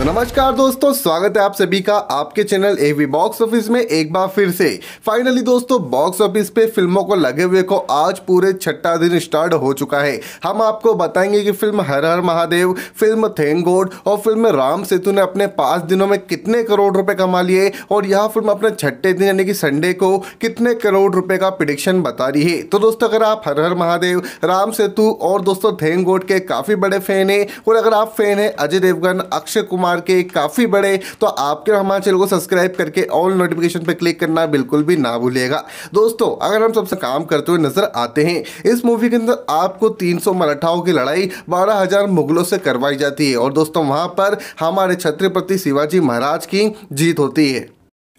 तो नमस्कार दोस्तों स्वागत है आप सभी का आपके चैनल एवी बॉक्स ऑफिस में एक बार फिर से फाइनली दोस्तों बॉक्स ऑफिस पे फिल्मों को लगे हुए को आज पूरे छठा दिन स्टार्ट हो चुका है हम आपको बताएंगे कि फिल्म हर हर महादेव फिल्म थेंगोड और फिल्म राम सेतु ने अपने पाँच दिनों में कितने करोड़ रुपए कमा लिए और यह फिल्म अपने छठे दिन यानी कि संडे को कितने करोड़ रुपये का प्रिडिक्शन बता रही है तो दोस्तों अगर आप हर हर महादेव राम सेतु और दोस्तों थेंगोड के काफ़ी बड़े फैन हैं और अगर आप फैन हैं अजय देवगन अक्षय कुमार मार के काफ़ी बड़े तो आपके हमारे चैनल को सब्सक्राइब करके ऑल नोटिफिकेशन पर क्लिक करना बिल्कुल भी ना भूलिएगा दोस्तों अगर हम सबसे काम करते हुए नजर आते हैं इस मूवी के अंदर आपको 300 मराठाओं की लड़ाई 12000 मुगलों से करवाई जाती है और दोस्तों वहां पर हमारे छत्रपति शिवाजी महाराज की जीत होती है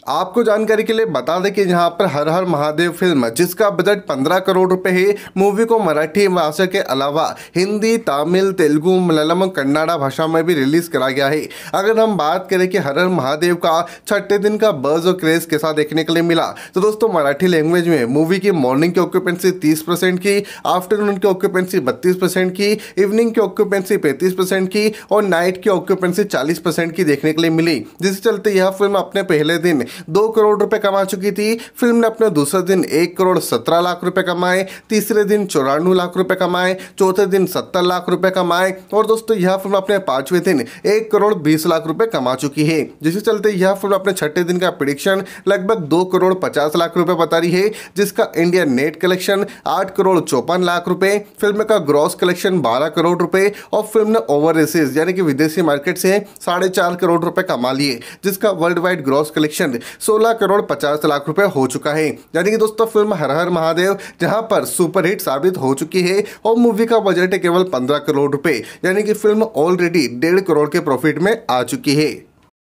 आपको जानकारी के लिए बता दें कि यहाँ पर हर हर महादेव फिल्म जिसका बजट 15 करोड़ रुपए है मूवी को मराठी भाषा के अलावा हिंदी तमिल तेलुगु मलयालम और कन्नाडा भाषा में भी रिलीज करा गया है अगर हम बात करें कि हर हर महादेव का छठे दिन का बर्ज और क्रेज कैसा देखने के लिए मिला तो दोस्तों मराठी लैंग्वेज में मूवी की मॉर्निंग की ऑक्यूपेंसी तीस की आफ्टरनून की ऑक्यूपेंसी बत्तीस की इवनिंग की ऑक्यूपेंसी पैंतीस की और नाइट की ऑक्यूपेंसी चालीस की देखने के लिए मिली जिसके चलते यह फिल्म अपने पहले दिन दो करोड़ रुपए कमा चुकी थी फिल्म ने अपने दूसरे दिन एक करोड़ सत्रह लाख रुपए कमाए तीसरे दिन चौरानवे लाख रुपए कमाए चौथे दिन सत्तर लाख रुपए कमाए और दोस्तों यह फिल्म अपने पांचवें दिन एक करोड़ बीस लाख रुपए कमा चुकी है जिसके चलते यह फिल्म अपने छठे दिन का प्रिडिक्शन लगभग दो करोड़ पचास लाख रुपए बता रही है जिसका इंडिया नेट कलेक्शन आठ करोड़ चौपन लाख रुपए फिल्म का ग्रॉस कलेक्शन बारह करोड़ रुपए और फिल्म ने ओवरसीज यानी कि विदेशी मार्केट से साढ़े चार करोड़ रुपए कमा लिए जिसका वर्ल्ड वाइड ग्रॉस कलेक्शन सोलह करोड़ पचास लाख रुपए हो चुका है यानी कि दोस्तों फिल्म हर हर महादेव जहां पर सुपरहिट साबित हो चुकी है और मूवी का बजट है केवल पंद्रह करोड़ रुपए यानी कि फिल्म ऑलरेडी डेढ़ करोड़ के प्रॉफिट में आ चुकी है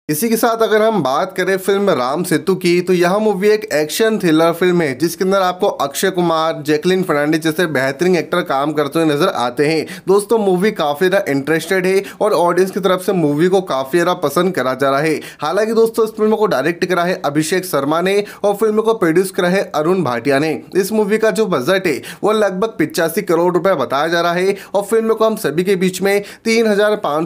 इसी के साथ अगर हम बात करें फिल्म राम सेतु की तो यह मूवी एक एक्शन थ्रिलर फिल्म है जिसके अंदर आपको अक्षय कुमार जैकलिन फर्नांडिस जैसे बेहतरीन एक्टर काम करते हुए नजर आते हैं दोस्तों मूवी काफ़ी ज़्यादा इंटरेस्टेड है और ऑडियंस की तरफ से मूवी को काफ़ी ज़्यादा पसंद करा जा रहा है हालांकि दोस्तों इस फिल्म को डायरेक्ट करा है अभिषेक शर्मा ने और फिल्म को प्रोड्यूस करा है अरुण भाटिया ने इस मूवी का जो बजट है वो लगभग पिचासी करोड़ रुपए बताया जा रहा है और फिल्म को हम सभी के बीच में तीन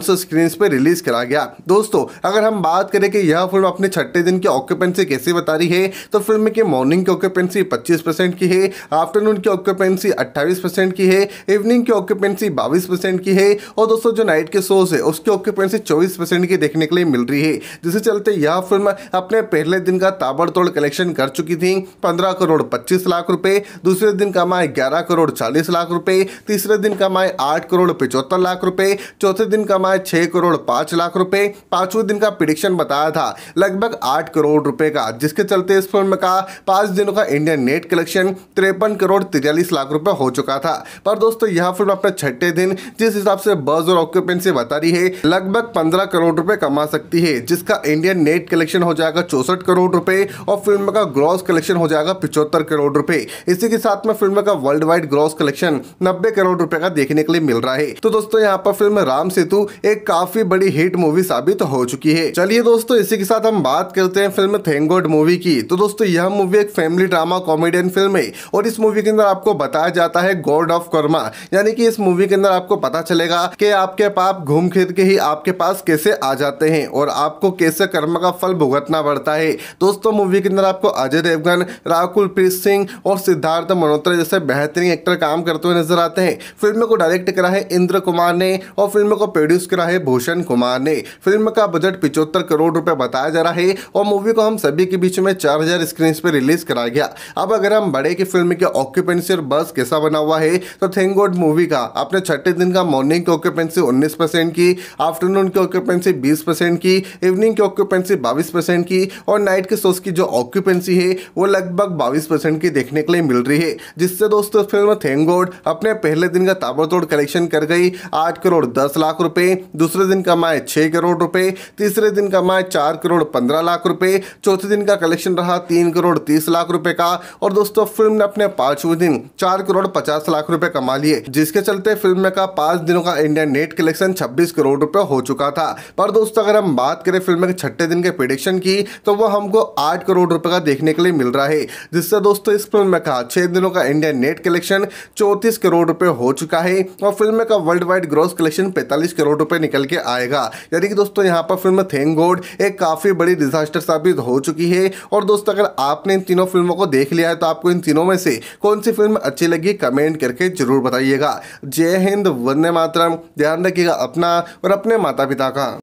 स्क्रीन पर रिलीज़ करा गया दोस्तों अगर हम बात करें कि यह फिल्म अपने छठे दिन की ऑक्यूपेंसी कैसे बता रही है तो फिल्म की मॉर्निंग की ऑक्यूपेंसी पच्चीस परसेंट की है आफ्टरनून की ऑक्यूपेंसी अट्ठाईस परसेंट की है इवनिंग की ऑक्यूपेंसी बाईस परसेंट की है और दोस्तों जो नाइट के शोज है उसकी ऑक्यूपेंसी चौबीस परसेंट की देखने के लिए मिल रही है जिससे चलते यह फिल्म अपने पहले दिन का ताबड़तोड़ कलेक्शन कर चुकी थी पंद्रह करोड़ पच्चीस लाख रुपए दूसरे दिन कमाए ग्यारह करोड़ चालीस लाख रुपए तीसरे दिन कमाए आठ करोड़ पिचहत्तर लाख रुपए चौथे दिन कमाए छः करोड़ पाँच लाख रुपए पांचवें दिन का प्रिडिक्शन कलेक्शन बताया था लगभग आठ करोड़ रुपए का जिसके चलते इस फिल्म का पांच दिनों का इंडियन नेट कलेक्शन तिरपन करोड़ तिरालीस लाख रुपए हो चुका था पर दोस्तों यह फिल्म अपने छठे दिन जिस हिसाब से बर्ज और ऑक्यूपेंसी बता रही है लगभग पंद्रह करोड़ रुपए कमा सकती है जिसका इंडियन नेट कलेक्शन हो जाएगा चौसठ करोड़ रुपए और फिल्म का ग्रॉस कलेक्शन हो जाएगा पिछहत्तर करोड़ रुपए इसी के साथ में फिल्म का वर्ल्ड वाइड ग्रॉस कलेक्शन नब्बे करोड़ रुपए का देखने के लिए मिल रहा है तो दोस्तों यहाँ पर फिल्म राम सेतु एक काफी बड़ी हिट मूवी साबित हो चुकी है चलिए दोस्तों इसी के साथ हम बात करते हैं फिल्म थैंक गॉड मूवी की तो दोस्तों यह मूवी एक फैमिली ड्रामा कॉमेडियन फिल्म है और इस मूवी के अंदर आपको बताया जाता है गॉड ऑफ कर्मा यानी कि इस मूवी के अंदर आपको पता चलेगा कि आपके पाप घूम फिर के ही आपके पास कैसे आ जाते हैं और आपको कैसे कर्म का फल भुगतना पड़ता है दोस्तों मूवी के अंदर आपको अजय देवगन राहुल प्रीत सिंह और सिद्धार्थ मल्होत्रा जैसे बेहतरीन एक्टर काम करते हुए नजर आते हैं फिल्म को डायरेक्ट करा है इंद्र कुमार ने और फिल्म को प्रोड्यूस करा है भूषण कुमार ने फिल्म का बजट पिचोत्तर सत्तर करोड़ रुपए बताया जा रहा है और मूवी को हम सभी के बीच में चार हजार स्क्रीन पर रिलीज कराया गया अब अगर हम बड़े की फिल्म के ऑक्यूपेंसी और बस कैसा बना हुआ है तो थैंक गॉड मूवी का अपने छठे दिन का मॉर्निंग की ऑक्यूपेंसी उन्नीस की आफ्टरनून की ऑक्यूपेंसी बीस की इवनिंग की ऑक्यूपेंसी बाईस की और नाइट के शोज की जो ऑक्यूपेंसी है वो लगभग बाईस परसेंट की देखने के लिए मिल रही है जिससे दोस्तों फिल्म थैंक गॉड अपने पहले दिन का ताबड़तोड़ कलेक्शन कर गई आठ करोड़ दस लाख रुपए दूसरे दिन कमाए छह करोड़ रुपए तीसरे दिन दिन कमाए चार करोड़ पंद्रह लाख रुपए चौथे दिन का कलेक्शन रहा तीन करोड़ तीस लाख रुपए का और दोस्तों फिल्म ने अपने पांचवे दिन चार करोड़ पचास लाख रुपए कमा लिए जिसके चलते फिल्म में का पांच दिनों का इंडिया नेट कलेक्शन छब्बीस करोड़ रुपए हो चुका था पर दोस्तों अगर हम बात करें फिल्म के छठे दिन के प्रिडिक्शन की तो वो हमको आठ करोड़ रुपए का देखने के लिए मिल रहा है जिससे दोस्तों इस फिल्म में का छह दिनों का इंडिया नेट कलेक्शन चौतीस करोड़ रुपए हो चुका है और फिल्म का वर्ल्ड वाइड ग्रॉस कलेक्शन पैंतालीस करोड़ रुपए निकल के आएगा यानी कि दोस्तों यहाँ पर फिल्म थेंग गोड एक काफ़ी बड़ी डिजास्टर साबित हो चुकी है और दोस्तों अगर आपने इन तीनों फिल्मों को देख लिया है तो आपको इन तीनों में से कौन सी फिल्म अच्छी लगी कमेंट करके जरूर बताइएगा जय हिंद वंदे मातरम ध्यान रखिएगा अपना और अपने माता पिता का